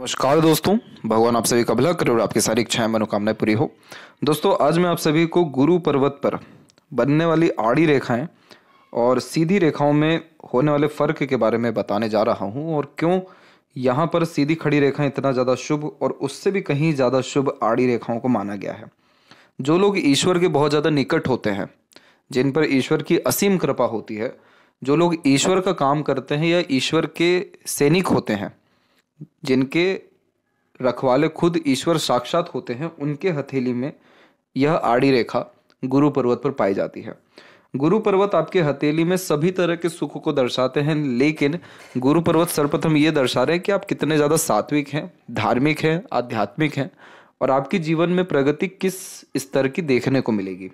नमस्कार दोस्तों भगवान आप सभी का भला करे और आपकी सारी इच्छाएं मनोकामनाएं पूरी हो दोस्तों आज मैं आप सभी को गुरु पर्वत पर बनने वाली आड़ी रेखाएं और सीधी रेखाओं में होने वाले फ़र्क के बारे में बताने जा रहा हूं और क्यों यहां पर सीधी खड़ी रेखाएं इतना ज़्यादा शुभ और उससे भी कहीं ज़्यादा शुभ आड़ी रेखाओं को माना गया है जो लोग ईश्वर के बहुत ज़्यादा निकट होते हैं जिन पर ईश्वर की असीम कृपा होती है जो लोग ईश्वर का काम करते हैं या ईश्वर के सैनिक होते हैं जिनके रखवाले खुद ईश्वर साक्षात होते हैं उनके हथेली में यह आड़ी रेखा गुरु पर्वत पर पाई जाती है गुरु पर्वत आपके हथेली में सभी तरह के सुख को दर्शाते हैं लेकिन गुरु पर्वत सर्वप्रथम ये दर्शा रहे हैं कि आप कितने ज़्यादा सात्विक हैं धार्मिक हैं आध्यात्मिक हैं और आपके जीवन में प्रगति किस स्तर की देखने को मिलेगी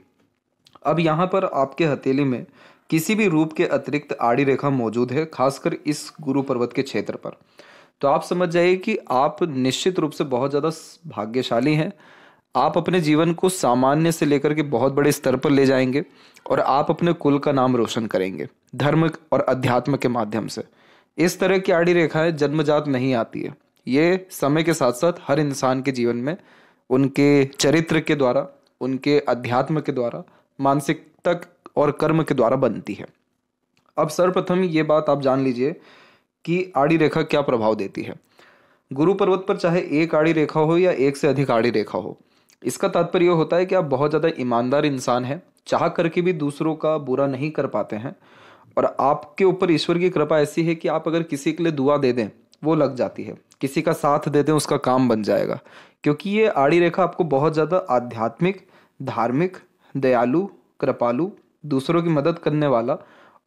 अब यहाँ पर आपके हथेली में किसी भी रूप के अतिरिक्त आड़ी रेखा मौजूद है खासकर इस गुरु पर्वत के क्षेत्र पर तो आप समझ जाइए कि आप निश्चित रूप से बहुत ज़्यादा भाग्यशाली हैं आप अपने जीवन को सामान्य से लेकर के बहुत बड़े स्तर पर ले जाएंगे और आप अपने कुल का नाम रोशन करेंगे धर्म और अध्यात्म के माध्यम से इस तरह की आड़ी रेखाएं जन्मजात नहीं आती है ये समय के साथ साथ हर इंसान के जीवन में उनके चरित्र के द्वारा उनके अध्यात्म के द्वारा मानसिक तक और कर्म के द्वारा बनती है अब सर्वप्रथम ये बात आप जान लीजिए कि आड़ी रेखा क्या प्रभाव देती है गुरु पर्वत पर चाहे एक आड़ी रेखा हो या एक से अधिक आड़ी रेखा हो इसका तात्पर्य होता है कि आप बहुत ज़्यादा ईमानदार इंसान हैं चाह करके भी दूसरों का बुरा नहीं कर पाते हैं और आपके ऊपर ईश्वर की कृपा ऐसी है कि आप अगर किसी के लिए दुआ दे दें वो लग जाती है किसी का साथ दे दें उसका काम बन जाएगा क्योंकि ये आड़ी रेखा आपको बहुत ज़्यादा आध्यात्मिक धार्मिक दयालु कृपालु दूसरों की मदद करने वाला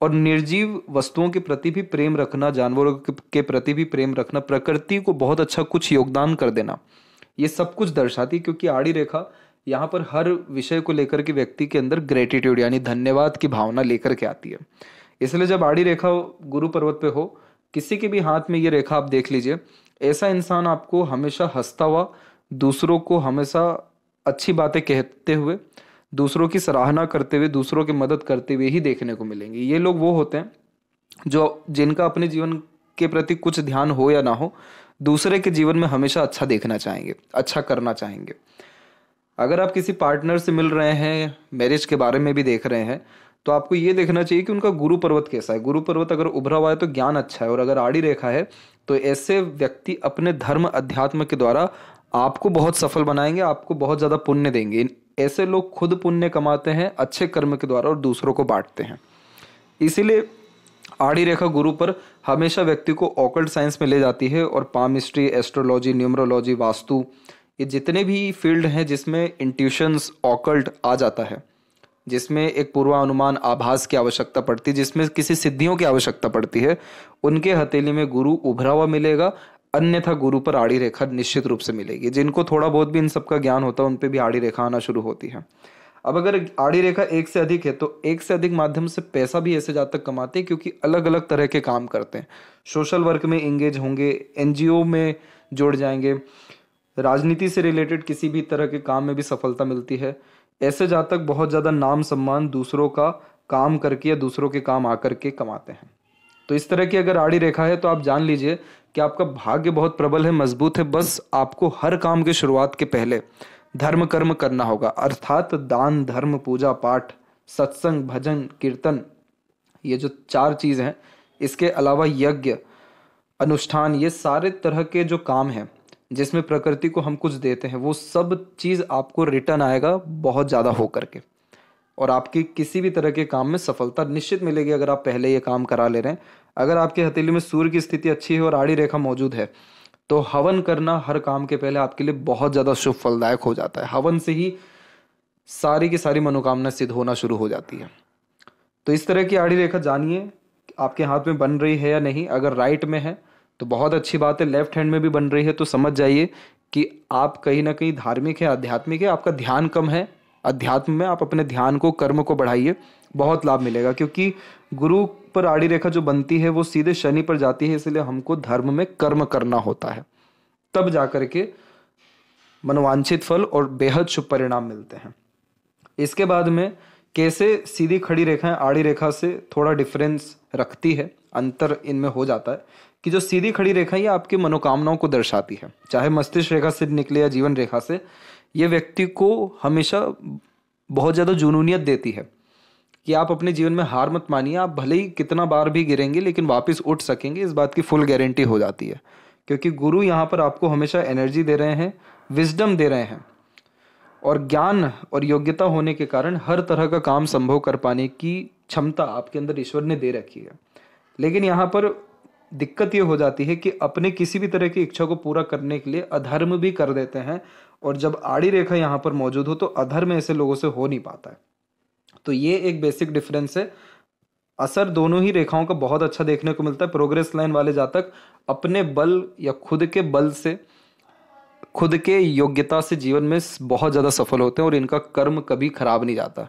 और निर्जीव वस्तुओं के प्रति भी प्रेम रखना जानवरों के प्रति भी प्रेम रखना प्रकृति को बहुत अच्छा कुछ योगदान कर देना ये सब कुछ दर्शाती है क्योंकि आड़ी रेखा यहाँ पर हर विषय को लेकर के व्यक्ति के अंदर ग्रेटिट्यूड यानी धन्यवाद की भावना लेकर के आती है इसलिए जब आड़ी रेखा गुरु पर्वत पे हो किसी के भी हाथ में ये रेखा आप देख लीजिए ऐसा इंसान आपको हमेशा हंसता हुआ दूसरों को हमेशा अच्छी बातें कहते हुए दूसरों की सराहना करते हुए दूसरों की मदद करते हुए ही देखने को मिलेंगे ये लोग वो होते हैं जो जिनका अपने जीवन के प्रति कुछ ध्यान हो या ना हो दूसरे के जीवन में हमेशा अच्छा देखना चाहेंगे अच्छा करना चाहेंगे अगर आप किसी पार्टनर से मिल रहे हैं मैरिज के बारे में भी देख रहे हैं तो आपको ये देखना चाहिए कि उनका गुरु पर्वत कैसा है गुरु पर्वत अगर उभरा हुआ है तो ज्ञान अच्छा है और अगर आड़ी रेखा है तो ऐसे व्यक्ति अपने धर्म अध्यात्म के द्वारा आपको बहुत सफल बनाएंगे आपको बहुत ज़्यादा पुण्य देंगे ऐसे लोग खुद पुण्य कमाते हैं अच्छे कर्म के द्वारा और दूसरों को बांटते हैं इसीलिए आड़ी रेखा गुरु पर हमेशा व्यक्ति को ऑकल्ट साइंस में ले जाती है और पामिस्ट्री एस्ट्रोलॉजी न्यूमरोलॉजी वास्तु ये जितने भी फील्ड हैं जिसमें इंट्यूशंस ऑकल्ट आ जाता है जिसमें एक पूर्वानुमान आभास की आवश्यकता पड़ती है जिसमें किसी सिद्धियों की आवश्यकता पड़ती है उनके हथेली में गुरु उभरा हुआ मिलेगा अन्यथा गुरु पर आड़ी रेखा निश्चित रूप से मिलेगी जिनको थोड़ा बहुत भी इन सबका ज्ञान होता है उन पर भी आड़ी रेखा आना शुरू होती है अब अगर आड़ी रेखा एक से अधिक है तो एक से अधिक माध्यम से पैसा भी ऐसे जातक तक कमाते हैं क्योंकि अलग अलग तरह के काम करते हैं सोशल वर्क में इंगेज होंगे एनजीओ में जुड़ जाएंगे राजनीति से रिलेटेड किसी भी तरह के काम में भी सफलता मिलती है ऐसे जातक बहुत ज़्यादा नाम सम्मान दूसरों का काम करके या दूसरों के काम आकर के कमाते हैं तो इस तरह की अगर आड़ी रेखा है तो आप जान लीजिए कि आपका भाग्य बहुत प्रबल है मजबूत है बस आपको हर काम के शुरुआत के पहले धर्म कर्म करना होगा अर्थात दान धर्म पूजा पाठ सत्संग भजन कीर्तन ये जो चार चीज़ हैं इसके अलावा यज्ञ अनुष्ठान ये सारे तरह के जो काम हैं जिसमें प्रकृति को हम कुछ देते हैं वो सब चीज़ आपको रिटर्न आएगा बहुत ज़्यादा हो करके और आपकी किसी भी तरह के काम में सफलता निश्चित मिलेगी अगर आप पहले ये काम करा ले रहे हैं अगर आपके हथेली में सूर्य की स्थिति अच्छी है और आड़ी रेखा मौजूद है तो हवन करना हर काम के पहले आपके लिए बहुत ज़्यादा शुभ फलदायक हो जाता है हवन से ही सारी की सारी मनोकामना सिद्ध होना शुरू हो जाती है तो इस तरह की आड़ी रेखा जानिए आपके हाथ में बन रही है या नहीं अगर राइट में है तो बहुत अच्छी बात है लेफ्ट हैंड में भी बन रही है तो समझ जाइए कि आप कहीं ना कहीं धार्मिक है आध्यात्मिक है आपका ध्यान कम है अध्यात्म में आप अपने ध्यान को कर्म को बढ़ाइए बहुत लाभ मिलेगा क्योंकि गुरु पर आड़ी रेखा जो बनती है वो सीधे शनि पर जाती है इसलिए हमको धर्म में कर्म करना होता है तब जा के मनवांछित फल और बेहद शुभ परिणाम मिलते हैं इसके बाद में कैसे सीधी खड़ी रेखाएं आड़ी रेखा से थोड़ा डिफरेंस रखती है अंतर इनमें हो जाता है कि जो सीधी खड़ी रेखा ये आपकी मनोकामनाओं को दर्शाती है चाहे मस्तिष्क रेखा से निकले या जीवन रेखा से ये व्यक्ति को हमेशा बहुत ज़्यादा जुनूनियत देती है कि आप अपने जीवन में हार मत मानिए आप भले ही कितना बार भी गिरेंगे लेकिन वापस उठ सकेंगे इस बात की फुल गारंटी हो जाती है क्योंकि गुरु यहाँ पर आपको हमेशा एनर्जी दे रहे हैं विजडम दे रहे हैं और ज्ञान और योग्यता होने के कारण हर तरह का काम संभव कर पाने की क्षमता आपके अंदर ईश्वर ने दे रखी है लेकिन यहाँ पर दिक्कत ये हो जाती है कि अपने किसी भी तरह की इच्छा को पूरा करने के लिए अधर्म भी कर देते हैं और जब आड़ी रेखा यहाँ पर मौजूद हो तो अधर्म ऐसे लोगों से हो नहीं पाता है तो ये एक बेसिक डिफरेंस है असर दोनों ही रेखाओं का बहुत अच्छा देखने को मिलता है प्रोग्रेस लाइन वाले जातक अपने बल या खुद के बल से खुद के योग्यता से जीवन में बहुत ज़्यादा सफल होते हैं और इनका कर्म कभी खराब नहीं जाता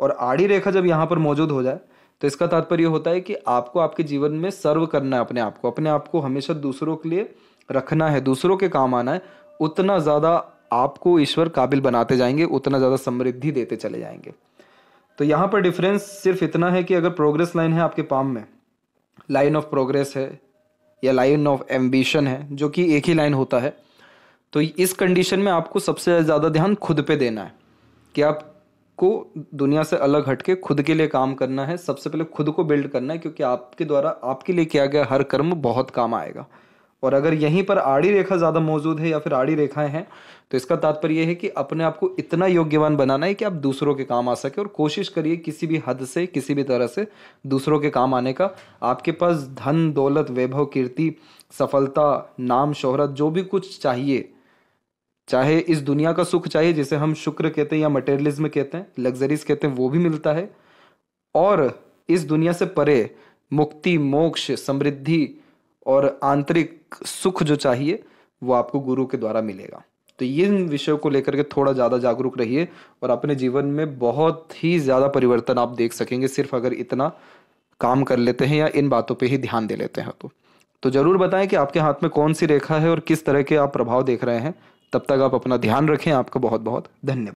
और आड़ी रेखा जब यहाँ पर मौजूद हो जाए तो इसका तात्पर्य होता है कि आपको आपके जीवन में सर्व करना है अपने आप को अपने आप को हमेशा दूसरों के लिए रखना है दूसरों के काम आना है उतना ज़्यादा आपको ईश्वर काबिल बनाते जाएंगे उतना ज़्यादा समृद्धि देते चले जाएंगे तो यहाँ पर डिफरेंस सिर्फ इतना है कि अगर प्रोग्रेस लाइन है आपके पाम में लाइन ऑफ प्रोग्रेस है या लाइन ऑफ एम्बिशन है जो कि एक ही लाइन होता है तो इस कंडीशन में आपको सबसे ज़्यादा ध्यान खुद पे देना है कि आप आपको दुनिया से अलग हटके खुद के लिए काम करना है सबसे पहले खुद को बिल्ड करना है क्योंकि आपके द्वारा आपके लिए किया गया हर कर्म बहुत काम आएगा और अगर यहीं पर आड़ी रेखा ज़्यादा मौजूद है या फिर आड़ी रेखाएं हैं तो इसका तात्पर्य यह है कि अपने आप को इतना योग्यवान बनाना है कि आप दूसरों के काम आ सके और कोशिश करिए किसी भी हद से किसी भी तरह से दूसरों के काम आने का आपके पास धन दौलत वैभव कीर्ति सफलता नाम शोहरत जो भी कुछ चाहिए चाहे इस दुनिया का सुख चाहिए जिसे हम शुक्र कहते हैं या मटेरियलिज्म कहते हैं लग्जरीज कहते हैं वो भी मिलता है और इस दुनिया से परे मुक्ति मोक्ष समृद्धि और आंतरिक सुख जो चाहिए वो आपको गुरु के द्वारा मिलेगा तो ये विषयों को लेकर के थोड़ा ज़्यादा जागरूक रहिए और अपने जीवन में बहुत ही ज़्यादा परिवर्तन आप देख सकेंगे सिर्फ अगर इतना काम कर लेते हैं या इन बातों पे ही ध्यान दे लेते हैं तो तो ज़रूर बताएं कि आपके हाथ में कौन सी रेखा है और किस तरह के आप प्रभाव देख रहे हैं तब तक आप अपना ध्यान रखें आपका बहुत बहुत धन्यवाद